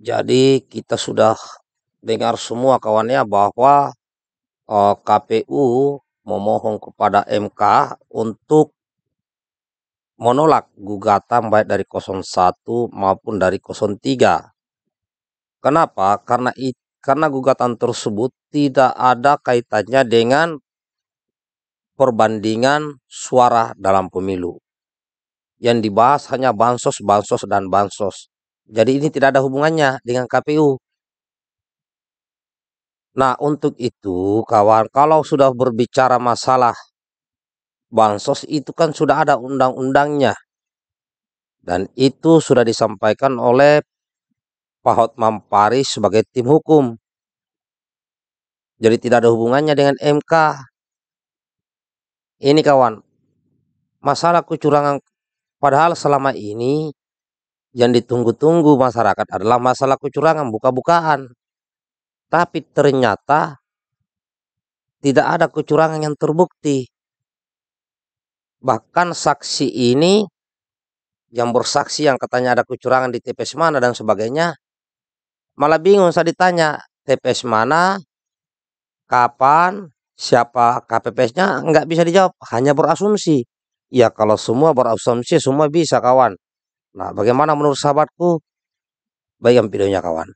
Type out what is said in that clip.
Jadi kita sudah dengar semua kawannya bahwa uh, eh, KPU memohon kepada MK untuk menolak gugatan baik dari 01 maupun dari 03. Kenapa? Karena karena gugatan tersebut tidak ada kaitannya dengan perbandingan suara dalam pemilu. Yang dibahas hanya bansos, bansos, dan bansos. Jadi ini tidak ada hubungannya dengan KPU. Nah untuk itu kawan kalau sudah berbicara masalah bansos itu kan sudah ada undang-undangnya. Dan itu sudah disampaikan oleh Pak Hotman Paris sebagai tim hukum. Jadi tidak ada hubungannya dengan MK. Ini kawan, masalah kecurangan padahal selama ini yang ditunggu-tunggu masyarakat adalah masalah kecurangan buka-bukaan. Tapi ternyata tidak ada kecurangan yang terbukti. Bahkan saksi ini yang bersaksi yang katanya ada kecurangan di TPS mana dan sebagainya. Malah bingung saya ditanya TPS mana, kapan, siapa KPPS-nya nggak bisa dijawab, hanya berasumsi. Ya kalau semua berasumsi semua bisa kawan. Nah, bagaimana menurut sahabatku? Baikkan videonya kawan.